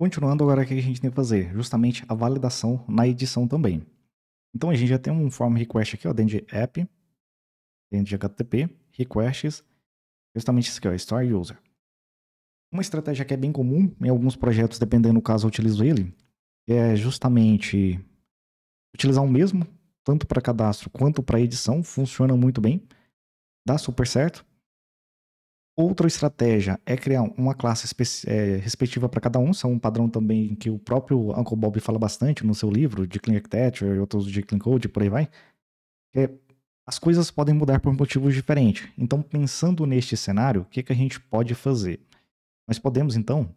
Continuando agora, o que a gente tem que fazer? Justamente a validação na edição também. Então a gente já tem um form request aqui, ó, dentro de app, dentro de HTTP, requests, justamente isso aqui, ó, store user. Uma estratégia que é bem comum em alguns projetos, dependendo do caso eu utilizo ele, é justamente utilizar o mesmo, tanto para cadastro quanto para edição, funciona muito bem, dá super certo. Outra estratégia é criar uma classe é, respectiva para cada um, são um padrão também que o próprio Uncle Bob fala bastante no seu livro, de Clean Architecture e outros de Clean Code, por aí vai. É, as coisas podem mudar por motivos diferentes. Então, pensando neste cenário, o que, que a gente pode fazer? Nós podemos, então,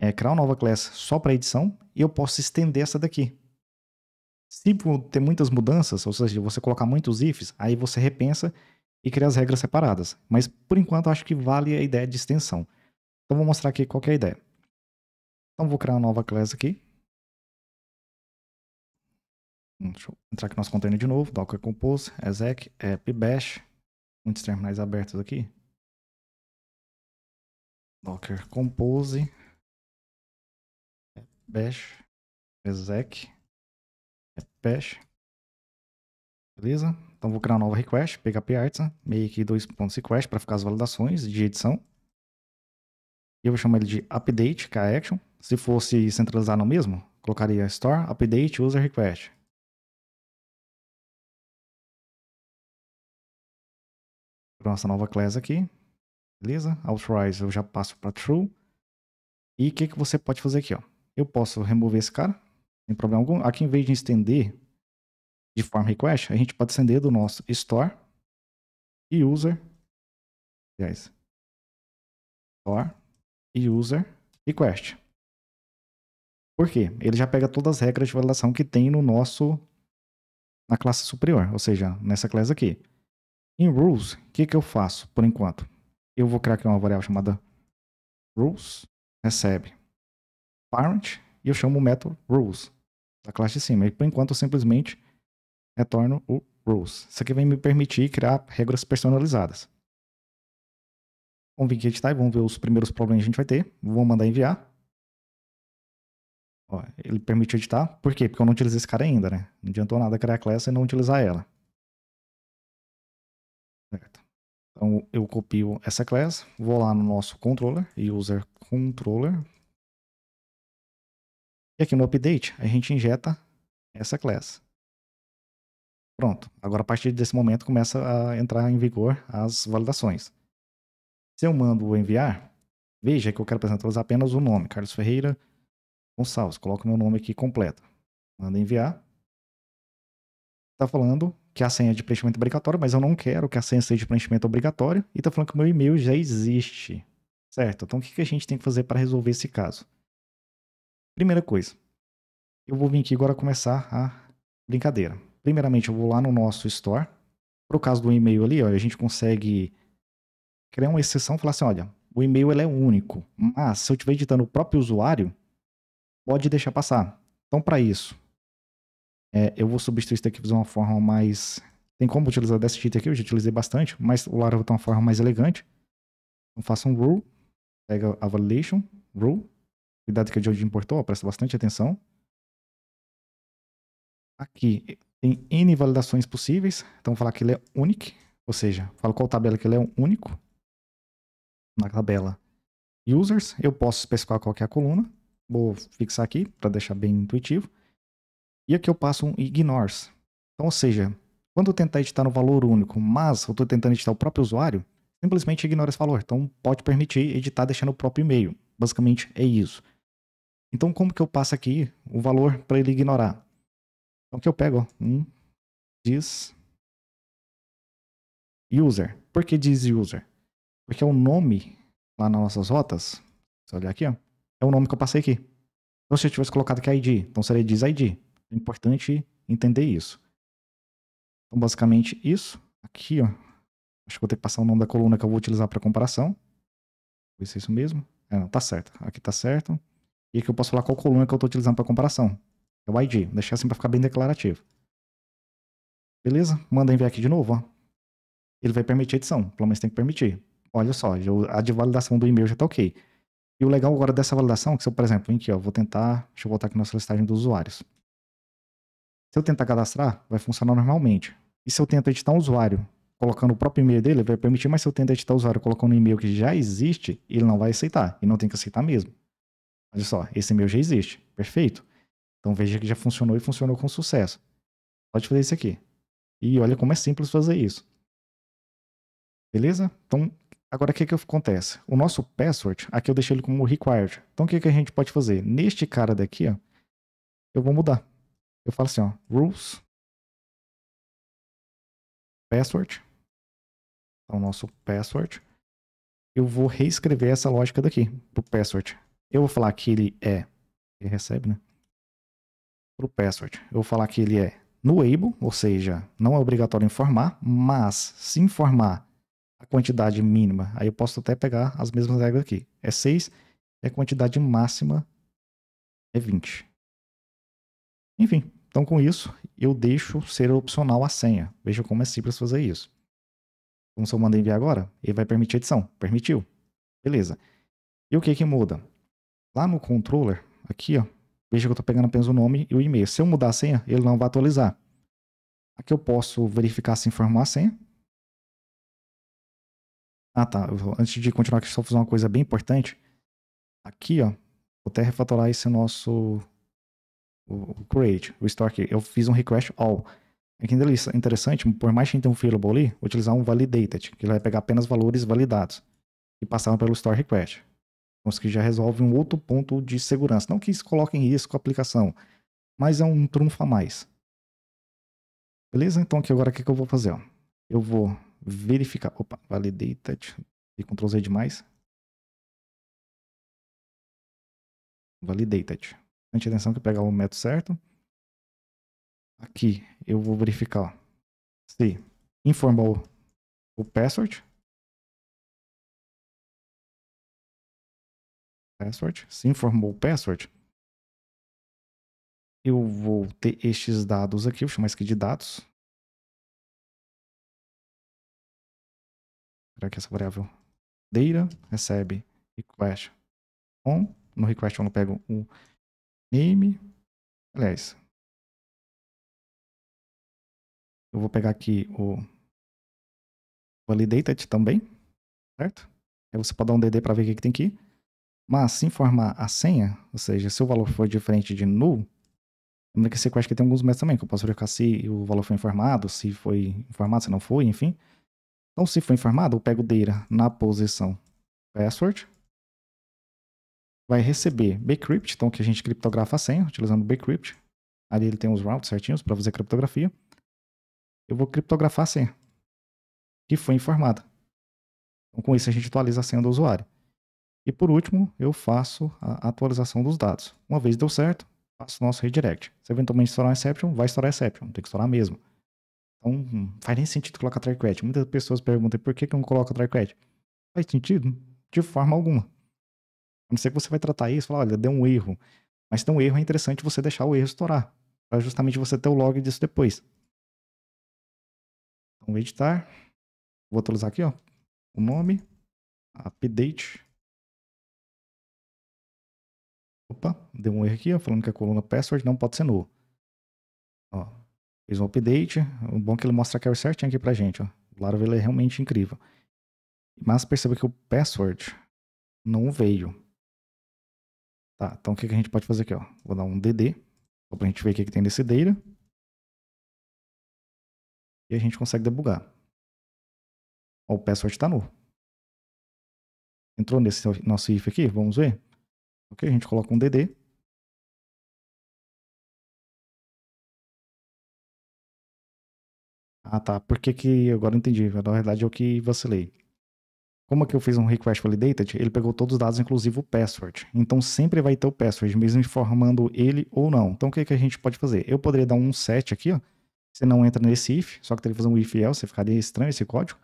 é, criar uma nova classe só para edição e eu posso estender essa daqui. Se ter muitas mudanças, ou seja, você colocar muitos ifs, aí você repensa e criar as regras separadas. Mas por enquanto acho que vale a ideia de extensão. Então vou mostrar aqui qual é a ideia. Então vou criar uma nova classe aqui. Hum, deixa eu entrar aqui no nosso container de novo, docker compose, exec, app bash, muitos terminais abertos aqui. Docker compose, bash, exec, bash, beleza? Então vou criar uma nova request, PHP Artisan, né? make 2.request para ficar as validações de edição. E eu vou chamar ele de update é action. Se fosse centralizar no mesmo, colocaria store update user request. nossa nova class aqui. Beleza? Authorize eu já passo para true. E o que, que você pode fazer aqui? Ó? Eu posso remover esse cara, sem problema algum. Aqui em vez de estender de form request, a gente pode acender do nosso store e user, aliás, store e user request. Por quê? Ele já pega todas as regras de validação que tem no nosso na classe superior, ou seja, nessa classe aqui. Em rules, o que, que eu faço por enquanto? Eu vou criar aqui uma variável chamada rules, recebe parent, e eu chamo o método rules da classe de cima. E por enquanto eu simplesmente retorno o rules. Isso aqui vai me permitir criar regras personalizadas. Vamos vir aqui editar tá e vamos ver os primeiros problemas que a gente vai ter. Vou mandar enviar. Ó, ele permite editar. Por quê? Porque eu não utilizei esse cara ainda, né? Não adiantou nada criar a classe e não utilizar ela. Certo. Então eu copio essa classe, vou lá no nosso controller, user controller. E aqui no update a gente injeta essa classe. Pronto. Agora, a partir desse momento, começa a entrar em vigor as validações. Se eu mando o enviar, veja que eu quero apresentar apenas o nome, Carlos Ferreira Gonçalves. Coloco meu nome aqui completo. Manda enviar. Está falando que a senha é de preenchimento é obrigatório, mas eu não quero que a senha seja de preenchimento obrigatório. E está falando que o meu e-mail já existe. Certo? Então, o que a gente tem que fazer para resolver esse caso? Primeira coisa, eu vou vir aqui agora começar a brincadeira primeiramente eu vou lá no nosso store. Para o caso do e-mail ali, ó, a gente consegue criar uma exceção e falar assim, olha, o e-mail ele é único, mas se eu estiver editando o próprio usuário, pode deixar passar. Então, para isso, é, eu vou substituir isso daqui de uma forma mais... Tem como utilizar desse jeito aqui, eu já utilizei bastante, mas o Laravel tem tá uma forma mais elegante. Então, faça um rule, pega a validation, rule, cuidado que a George importou, ó, presta bastante atenção. Aqui, tem N validações possíveis. Então, vou falar que ele é unique, ou seja, falo qual tabela que ele é um único. Na tabela users, eu posso especificar qual é a coluna. Vou fixar aqui para deixar bem intuitivo. E aqui eu passo um ignores. Então, ou seja, quando eu tentar editar no valor único, mas eu estou tentando editar o próprio usuário, simplesmente ignora esse valor. Então, pode permitir editar deixando o próprio e-mail. Basicamente é isso. Então, como que eu passo aqui o valor para ele ignorar? Então que eu pego, ó. Um diz user. Por que diz user? Porque é o nome lá nas nossas rotas. Se olhar aqui, ó, é o nome que eu passei aqui. Então, se eu tivesse colocado aqui é ID, então seria diz ID. É importante entender isso. Então, basicamente, isso. Aqui, ó. Acho que vou ter que passar o nome da coluna que eu vou utilizar para comparação. Vou ver se é isso mesmo. É, não, tá certo. Aqui tá certo. E aqui eu posso falar qual coluna que eu estou utilizando para comparação. É o ID. Vou deixar assim para ficar bem declarativo. Beleza? Manda enviar aqui de novo, ó. Ele vai permitir edição. Pelo menos tem que permitir. Olha só, a de validação do e-mail já está ok. E o legal agora dessa validação, é que se eu, por exemplo, aqui, ó, vou tentar, deixa eu voltar aqui na solicitagem dos usuários. Se eu tentar cadastrar, vai funcionar normalmente. E se eu tento editar um usuário colocando o próprio e-mail dele, vai permitir, mas se eu tento editar o usuário colocando um e-mail que já existe, ele não vai aceitar, e não tem que aceitar mesmo. Olha só, esse e-mail já existe, perfeito. Então veja que já funcionou e funcionou com sucesso. Pode fazer isso aqui. E olha como é simples fazer isso. Beleza? Então, agora o que, que acontece? O nosso password, aqui eu deixei ele como required. Então, o que, que a gente pode fazer? Neste cara daqui, ó, eu vou mudar. Eu falo assim, ó, rules, password, então nosso password. Eu vou reescrever essa lógica daqui, o password. Eu vou falar que ele é, ele recebe, né? para o password. Eu vou falar que ele é no able, ou seja, não é obrigatório informar, mas se informar a quantidade mínima, aí eu posso até pegar as mesmas regras aqui. É 6 e a quantidade máxima é 20. Enfim, então com isso eu deixo ser opcional a senha. Veja como é simples fazer isso. Como se eu mandar enviar agora, ele vai permitir edição. Permitiu. Beleza. E o que que muda? Lá no controller, aqui ó, Veja que eu estou pegando apenas o nome e o e-mail. Se eu mudar a senha, ele não vai atualizar. Aqui eu posso verificar se informar a senha. Ah, tá. antes de continuar, aqui só fazer uma coisa bem importante. Aqui, ó, vou até refatorar esse nosso o, create, o store aqui. Eu fiz um request all. Aqui ainda é interessante, por mais que a gente tenha um fillable ali, utilizar um validated, que ele vai pegar apenas valores validados e passar pelo store request. Isso que já resolve um outro ponto de segurança. Não que isso coloque em risco a aplicação, mas é um trunfo a mais. Beleza? Então aqui agora o que, que eu vou fazer? Ó? Eu vou verificar. Opa, validated. E Ctrl Z demais. Validated. Preste atenção que pegar o método certo. Aqui eu vou verificar ó, se informou o password. password, se informou password, eu vou ter estes dados aqui, vou chamar isso aqui de dados. Será que essa variável data recebe request on, no request on eu pego o name, aliás, eu vou pegar aqui o validated também, certo? Aí você pode dar um DD para ver o que, que tem aqui. Mas se informar a senha, ou seja, se o valor for diferente de null, lembra que sequestro tem alguns métodos também, que eu posso verificar se o valor foi informado, se foi informado, se não foi, enfim. Então, se foi informado, eu pego data na posição password. Vai receber bcrypt, então que a gente criptografa a senha, utilizando bcrypt. Ali ele tem os routes certinhos para fazer criptografia. Eu vou criptografar a senha, que foi informada. Então, com isso, a gente atualiza a senha do usuário. E por último, eu faço a atualização dos dados. Uma vez deu certo, faço nosso redirect. Se eventualmente estourar um exception, vai estourar exception, tem que estourar mesmo. Então, hum, faz nem sentido colocar try catch. Muitas pessoas perguntam por que, que eu não coloco try catch. Faz sentido? De forma alguma. A não ser que você vai tratar isso e falar, olha, deu um erro. Mas se deu um erro, é interessante você deixar o erro estourar. Para justamente você ter o log disso depois. Então, editar. Vou atualizar aqui, ó. O nome. Update. Opa, deu um erro aqui, ó, falando que a coluna password não pode ser null. Ó, fez um update. O bom é que ele mostra a carry certinho aqui pra gente. Ó. O Laravel é realmente incrível. Mas perceba que o password não veio. Tá, então o que, a gente pode fazer aqui? Ó? Vou dar um DD, só pra gente ver o que, tem nesse data. E a gente consegue debugar. Ó, o password está nulo. Entrou nesse nosso if aqui, vamos ver. Ok, a gente coloca um DD. Ah, tá. Por que que... Agora eu entendi. Na verdade é o que vacilei. Como aqui eu fiz um request validated, ele pegou todos os dados, inclusive o password. Então sempre vai ter o password, mesmo informando ele ou não. Então o que, que a gente pode fazer? Eu poderia dar um set aqui, ó. Você não entra nesse if, só que teria que fazer um if else, Você ficaria estranho esse código.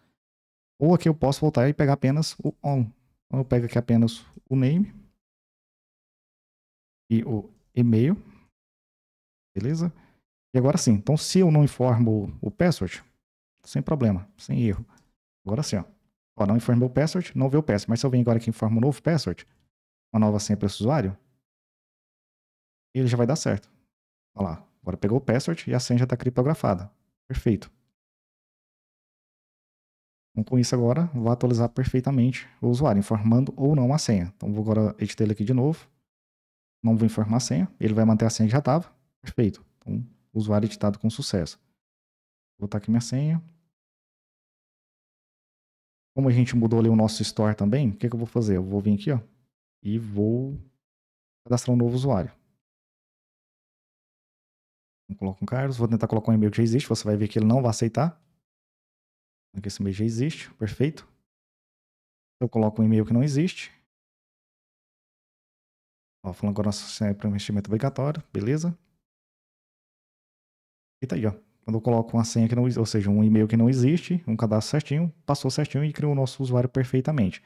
Ou aqui eu posso voltar e pegar apenas o on. Então eu pego aqui apenas o name, e o e-mail. Beleza? E agora sim. Então, se eu não informo o password, sem problema, sem erro. Agora sim, ó. ó não informei o password, não vê o password. Mas se eu venho agora aqui e informo um novo password, uma nova senha para esse usuário, ele já vai dar certo. Olha lá. Agora pegou o password e a senha já está criptografada. Perfeito. Então, com isso agora, vou atualizar perfeitamente o usuário, informando ou não a senha. Então, vou agora editar ele aqui de novo não vou informar a senha, ele vai manter a senha que já estava. Perfeito. Então, usuário editado com sucesso. Vou botar aqui minha senha. Como a gente mudou ali o nosso store também, o que, que eu vou fazer? Eu vou vir aqui ó, e vou cadastrar um novo usuário. Vou então, coloco um Carlos, vou tentar colocar um e-mail que já existe, você vai ver que ele não vai aceitar. Aqui esse e-mail já existe, perfeito. Eu coloco um e-mail que não existe, Ó, falando agora se é para investimento obrigatório, beleza? E tá aí, ó. Quando eu coloco uma senha que não ou seja, um e-mail que não existe, um cadastro certinho, passou certinho e criou o nosso usuário perfeitamente.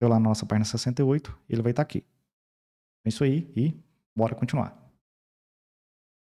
Eu lá na nossa página 68, ele vai estar tá aqui. É isso aí e bora continuar.